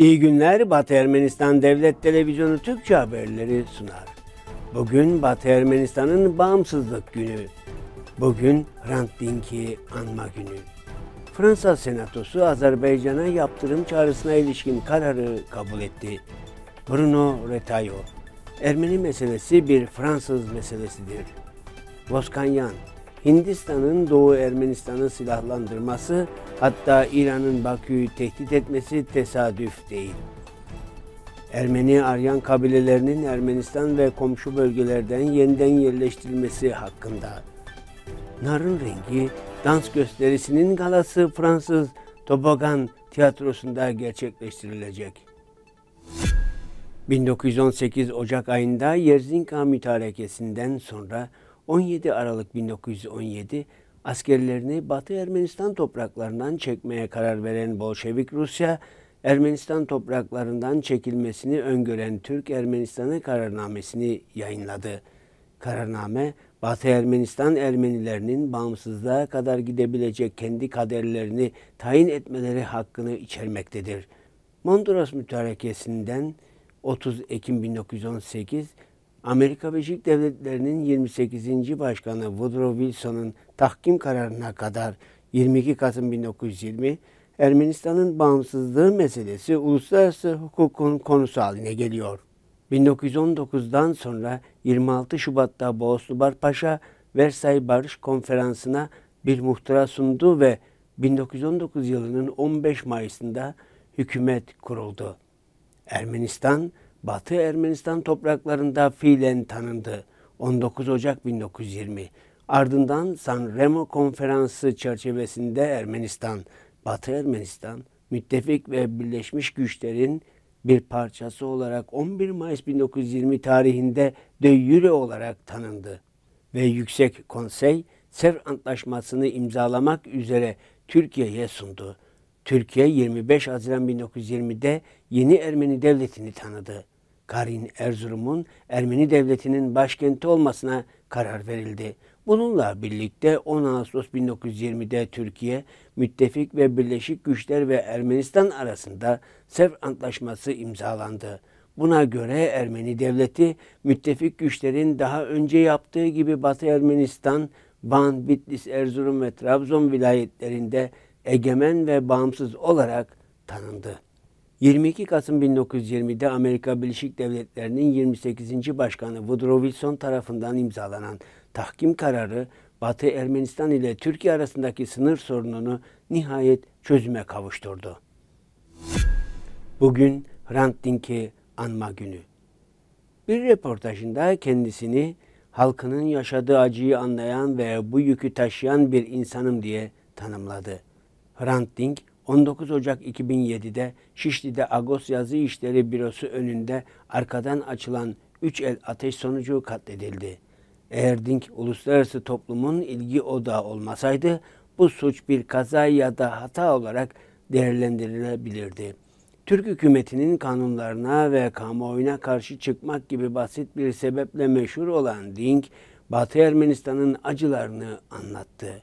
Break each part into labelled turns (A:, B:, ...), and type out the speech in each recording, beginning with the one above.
A: İyi günler Batı Ermenistan Devlet Televizyonu Türkçe haberleri sunar. Bugün Batı Ermenistan'ın bağımsızlık günü. Bugün Hrant Dink'i anma günü. Fransa Senatosu Azerbaycan'a yaptırım çağrısına ilişkin kararı kabul etti. Bruno Retayo, Ermeni meselesi bir Fransız meselesidir. Voskanyan, Hindistan'ın Doğu Ermenistan'ı silahlandırması Hatta İran'ın Bakü'yü tehdit etmesi tesadüf değil. Ermeni Aryan kabilelerinin Ermenistan ve komşu bölgelerden yeniden yerleştirilmesi hakkında. Narın rengi dans gösterisinin galası Fransız Tobogan tiyatrosunda gerçekleştirilecek. 1918 Ocak ayında Yerzinka mütarekesinden sonra 17 Aralık 1917 askerlerini Batı Ermenistan topraklarından çekmeye karar veren Bolşevik Rusya, Ermenistan topraklarından çekilmesini öngören Türk Ermenistan'ı kararnamesini yayınladı. Kararname, Batı Ermenistan Ermenilerinin bağımsızlığa kadar gidebilecek kendi kaderlerini tayin etmeleri hakkını içermektedir. Mondros Mütarekesi'nden 30 Ekim 1918 Amerika Birleşik Devletleri'nin 28. Başkanı Woodrow Wilson'ın tahkim kararına kadar 22 Kasım 1920 Ermenistan'ın bağımsızlığı meselesi uluslararası hukukun konusu haline geliyor. 1919'dan sonra 26 Şubat'ta Boğazlıbar Paşa Versay Barış Konferansı'na bir muhtıra sundu ve 1919 yılının 15 Mayıs'ında hükümet kuruldu. Ermenistan Batı Ermenistan topraklarında fiilen tanındı. 19 Ocak 1920. Ardından San Remo Konferansı çerçevesinde Ermenistan, Batı Ermenistan, müttefik ve birleşmiş güçlerin bir parçası olarak 11 Mayıs 1920 tarihinde de Jure olarak tanındı ve Yüksek Konsey Sev Antlaşması'nı imzalamak üzere Türkiye'ye sundu. Türkiye 25 Haziran 1920'de yeni Ermeni devletini tanıdı. Karin Erzurum'un Ermeni Devleti'nin başkenti olmasına karar verildi. Bununla birlikte 10 Ağustos 1920'de Türkiye, müttefik ve Birleşik Güçler ve Ermenistan arasında Sevr Antlaşması imzalandı. Buna göre Ermeni devleti müttefik güçlerin daha önce yaptığı gibi Batı Ermenistan, Van, Bitlis, Erzurum ve Trabzon vilayetlerinde egemen ve bağımsız olarak tanındı. 22 Kasım 1920'de Amerika Birleşik Devletleri'nin 28. Başkanı Woodrow Wilson tarafından imzalanan tahkim kararı Batı Ermenistan ile Türkiye arasındaki sınır sorununu nihayet çözüme kavuşturdu. Bugün Hrant Dink'i anma günü. Bir reportajında kendisini halkının yaşadığı acıyı anlayan ve bu yükü taşıyan bir insanım diye tanımladı. Hrant Dink 19 Ocak 2007'de Şişli'de Agos Yazı İşleri Bürosu önünde arkadan açılan 3 el ateş sonucu katledildi. Eğer Dink uluslararası toplumun ilgi odağı olmasaydı bu suç bir kaza ya da hata olarak değerlendirilebilirdi. Türk hükümetinin kanunlarına ve kamuoyuna karşı çıkmak gibi basit bir sebeple meşhur olan Dink, Batı Ermenistan'ın acılarını anlattı.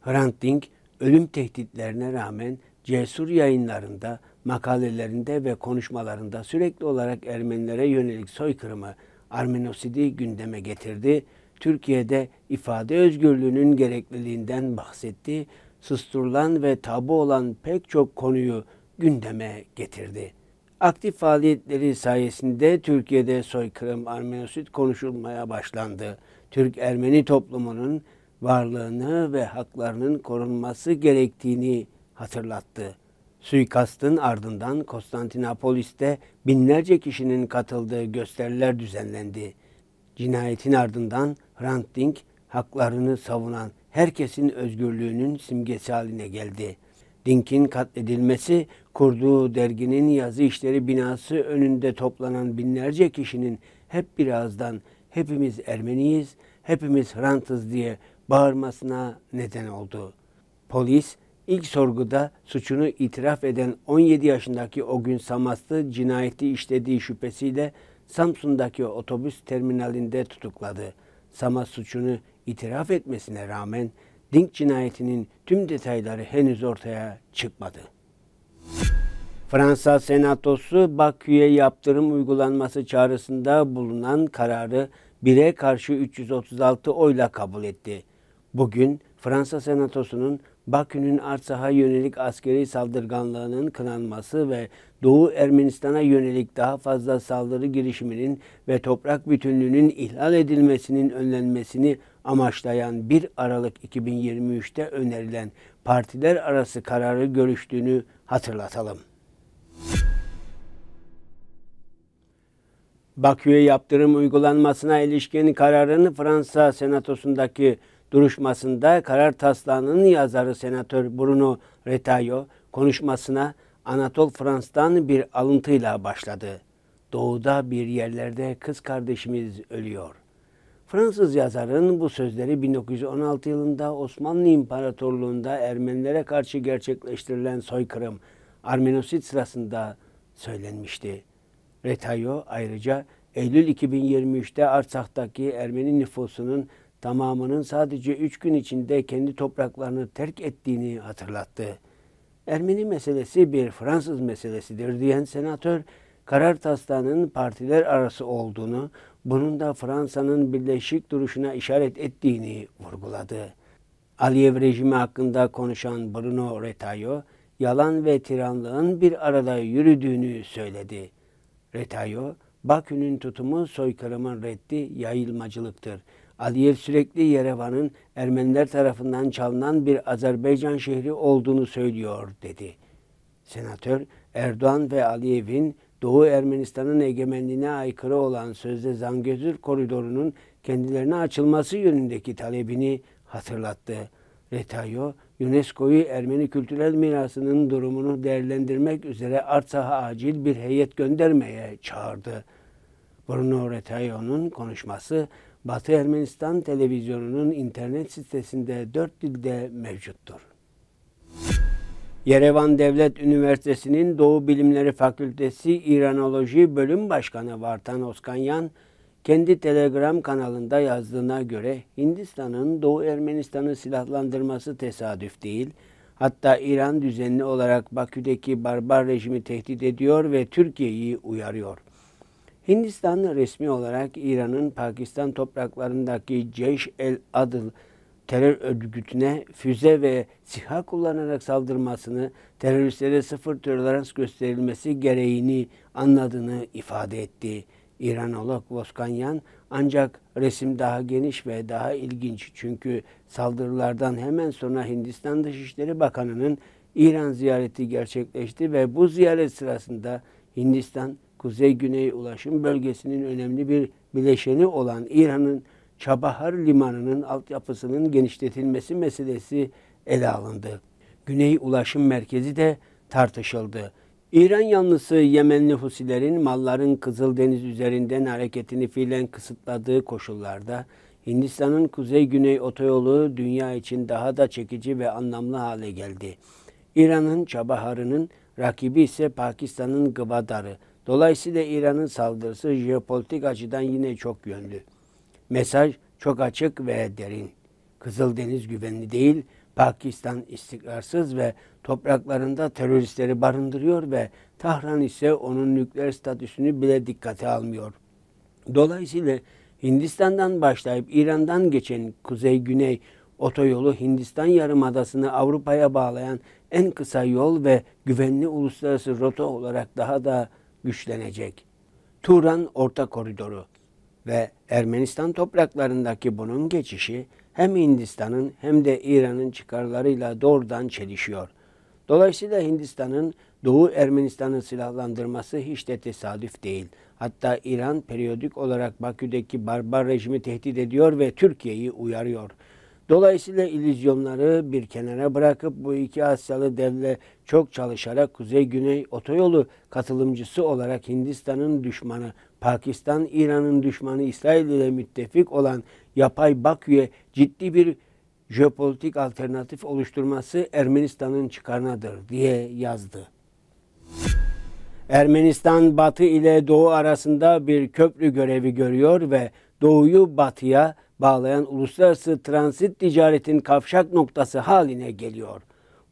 A: Hrant Dink, ölüm tehditlerine rağmen cesur yayınlarında, makalelerinde ve konuşmalarında sürekli olarak Ermenilere yönelik soykırımı, Armenosidi gündeme getirdi. Türkiye'de ifade özgürlüğünün gerekliliğinden bahsetti. Susturulan ve tabu olan pek çok konuyu gündeme getirdi. Aktif faaliyetleri sayesinde Türkiye'de soykırım, Armenosit konuşulmaya başlandı. Türk-Ermeni toplumunun varlığını ve haklarının korunması gerektiğini hatırlattı. Suikastın ardından Konstantinopolis'te binlerce kişinin katıldığı gösteriler düzenlendi. Cinayetin ardından Hrant Dink haklarını savunan herkesin özgürlüğünün simgesi haline geldi. Dink'in katledilmesi kurduğu derginin yazı işleri binası önünde toplanan binlerce kişinin hep birazdan hepimiz Ermeniyiz, hepimiz Hrantız diye bağırmasına neden oldu. Polis İlk sorguda suçunu itiraf eden 17 yaşındaki o gün Samast'ı cinayeti işlediği şüphesiyle Samsun'daki otobüs terminalinde tutukladı. Samas suçunu itiraf etmesine rağmen Dink cinayetinin tüm detayları henüz ortaya çıkmadı. Fransa Senatosu Bakü'ye yaptırım uygulanması çağrısında bulunan kararı 1'e karşı 336 oyla kabul etti. Bugün Fransa Senatosu'nun Bakü'nün Arsah'a yönelik askeri saldırganlığının kınanması ve Doğu Ermenistan'a yönelik daha fazla saldırı girişiminin ve toprak bütünlüğünün ihlal edilmesinin önlenmesini amaçlayan 1 Aralık 2023'te önerilen partiler arası kararı görüştüğünü hatırlatalım. Bakü'ye yaptırım uygulanmasına ilişkin kararını Fransa Senatosu'ndaki duruşmasında karar taslağının yazarı Senatör Bruno Retayo konuşmasına Anatol Frans'tan bir alıntıyla başladı. Doğuda bir yerlerde kız kardeşimiz ölüyor. Fransız yazarın bu sözleri 1916 yılında Osmanlı İmparatorluğu'nda Ermenilere karşı gerçekleştirilen soykırım, Armenosit sırasında söylenmişti. Retayo ayrıca Eylül 2023'te Artsak'taki Ermeni nüfusunun tamamının sadece üç gün içinde kendi topraklarını terk ettiğini hatırlattı. Ermeni meselesi bir Fransız meselesidir diyen senatör, karar taslağının partiler arası olduğunu, bunun da Fransa'nın birleşik duruşuna işaret ettiğini vurguladı. Aliyev rejimi hakkında konuşan Bruno Retayo, yalan ve tiranlığın bir arada yürüdüğünü söyledi. Retayo, Bakü'nün tutumu soykırımın reddi yayılmacılıktır.'' Aliyev sürekli Yerevan'ın Ermeniler tarafından çalınan bir Azerbaycan şehri olduğunu söylüyor dedi. Senatör Erdoğan ve Aliyev'in Doğu Ermenistan'ın egemenliğine aykırı olan sözde Zangezur koridorunun kendilerine açılması yönündeki talebini hatırlattı. Retayo, UNESCO'yu Ermeni kültürel mirasının durumunu değerlendirmek üzere Artsak'a acil bir heyet göndermeye çağırdı. Bruno Retayo'nun konuşması Batı Ermenistan televizyonunun internet sitesinde dört dilde mevcuttur. Yerevan Devlet Üniversitesi'nin Doğu Bilimleri Fakültesi İranoloji Bölüm Başkanı Vartan Oskanyan, kendi Telegram kanalında yazdığına göre Hindistan'ın Doğu Ermenistan'ı silahlandırması tesadüf değil, hatta İran düzenli olarak Bakü'deki barbar rejimi tehdit ediyor ve Türkiye'yi uyarıyor. Hindistan resmi olarak İran'ın Pakistan topraklarındaki Ceş el Adıl terör örgütüne füze ve siha kullanarak saldırmasını, teröristlere sıfır tolerans gösterilmesi gereğini anladığını ifade etti. İranolog Voskanyan ancak resim daha geniş ve daha ilginç çünkü saldırılardan hemen sonra Hindistan Dışişleri Bakanı'nın İran ziyareti gerçekleşti ve bu ziyaret sırasında Hindistan kuzey-güney ulaşım bölgesinin önemli bir bileşeni olan İran'ın Çabahar Limanı'nın altyapısının genişletilmesi meselesi ele alındı. Güney Ulaşım Merkezi de tartışıldı. İran yanlısı Yemenli Husilerin malların Kızıldeniz üzerinden hareketini fiilen kısıtladığı koşullarda Hindistan'ın kuzey-güney otoyolu dünya için daha da çekici ve anlamlı hale geldi. İran'ın Çabaharı'nın rakibi ise Pakistan'ın Gıvadar'ı. Dolayısıyla İran'ın saldırısı jeopolitik açıdan yine çok yönlü. Mesaj çok açık ve derin. Kızıldeniz güvenli değil, Pakistan istikrarsız ve topraklarında teröristleri barındırıyor ve Tahran ise onun nükleer statüsünü bile dikkate almıyor. Dolayısıyla Hindistan'dan başlayıp İran'dan geçen kuzey-güney otoyolu Hindistan yarımadasını Avrupa'ya bağlayan en kısa yol ve güvenli uluslararası rota olarak daha da güçlenecek. Turan Orta Koridoru ve Ermenistan topraklarındaki bunun geçişi hem Hindistan'ın hem de İran'ın çıkarlarıyla doğrudan çelişiyor. Dolayısıyla Hindistan'ın Doğu Ermenistan'ı silahlandırması hiç de tesadüf değil. Hatta İran periyodik olarak Bakü'deki barbar rejimi tehdit ediyor ve Türkiye'yi uyarıyor. Dolayısıyla illüzyonları bir kenara bırakıp bu iki Asyalı devle çok çalışarak Kuzey-Güney otoyolu katılımcısı olarak Hindistan'ın düşmanı, Pakistan, İran'ın düşmanı, İsrail ile müttefik olan yapay Bakü'ye ciddi bir jeopolitik alternatif oluşturması Ermenistan'ın çıkarınadır diye yazdı. Ermenistan batı ile doğu arasında bir köprü görevi görüyor ve doğuyu batıya, bağlayan uluslararası transit ticaretin kavşak noktası haline geliyor.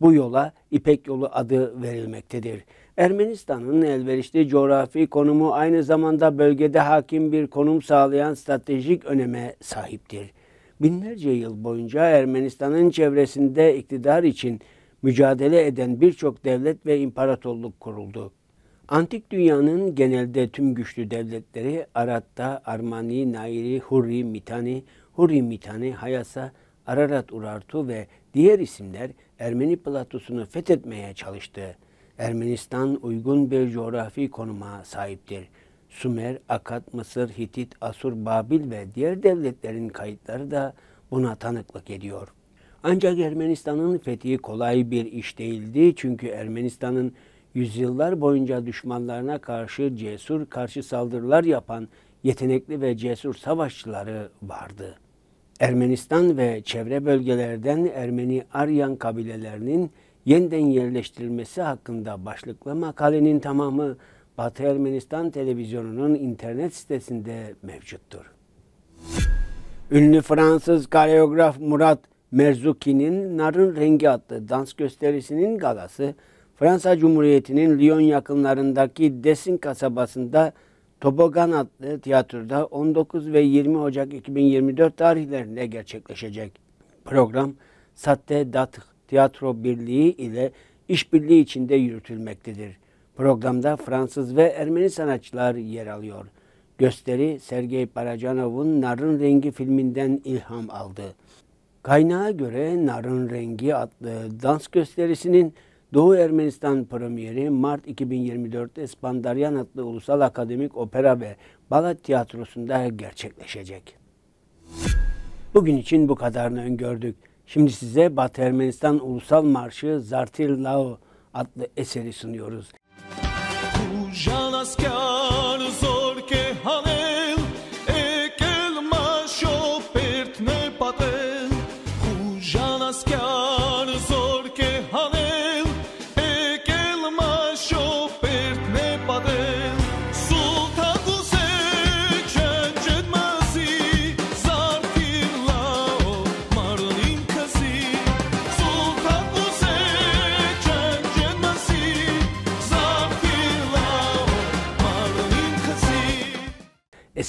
A: Bu yola İpek Yolu adı verilmektedir. Ermenistan'ın elverişli coğrafi konumu aynı zamanda bölgede hakim bir konum sağlayan stratejik öneme sahiptir. Binlerce yıl boyunca Ermenistan'ın çevresinde iktidar için mücadele eden birçok devlet ve imparatorluk kuruldu. Antik dünyanın genelde tüm güçlü devletleri Arat'ta Armani, Nairi, Hurri, Mitani, Hurri, Mitani, Hayasa, Ararat, Urartu ve diğer isimler Ermeni platosunu fethetmeye çalıştı. Ermenistan uygun bir coğrafi konuma sahiptir. Sümer, Akat, Mısır, Hitit, Asur, Babil ve diğer devletlerin kayıtları da buna tanıklık ediyor. Ancak Ermenistan'ın fethi kolay bir iş değildi çünkü Ermenistan'ın yüzyıllar boyunca düşmanlarına karşı cesur karşı saldırılar yapan yetenekli ve cesur savaşçıları vardı. Ermenistan ve çevre bölgelerden Ermeni Aryan kabilelerinin yeniden yerleştirilmesi hakkında başlıklı makalenin tamamı Batı Ermenistan televizyonunun internet sitesinde mevcuttur. Ünlü Fransız koreograf Murat Merzuki'nin Narın Rengi adlı dans gösterisinin galası Fransa Cumhuriyeti'nin Lyon yakınlarındaki Desin kasabasında Tobogan adlı tiyatroda 19 ve 20 Ocak 2024 tarihlerinde gerçekleşecek. Program Satte Dat Tiyatro Birliği ile işbirliği içinde yürütülmektedir. Programda Fransız ve Ermeni sanatçılar yer alıyor. Gösteri Sergey Parajanov'un Narın Rengi filminden ilham aldı. Kaynağa göre Narın Rengi adlı dans gösterisinin Doğu Ermenistan Premieri Mart 2024'te Spandaryan adlı Ulusal Akademik Opera ve Balat Tiyatrosu'nda gerçekleşecek. Bugün için bu kadarını öngördük. Şimdi size Batı Ermenistan Ulusal Marşı Zartir Lao adlı eseri sunuyoruz.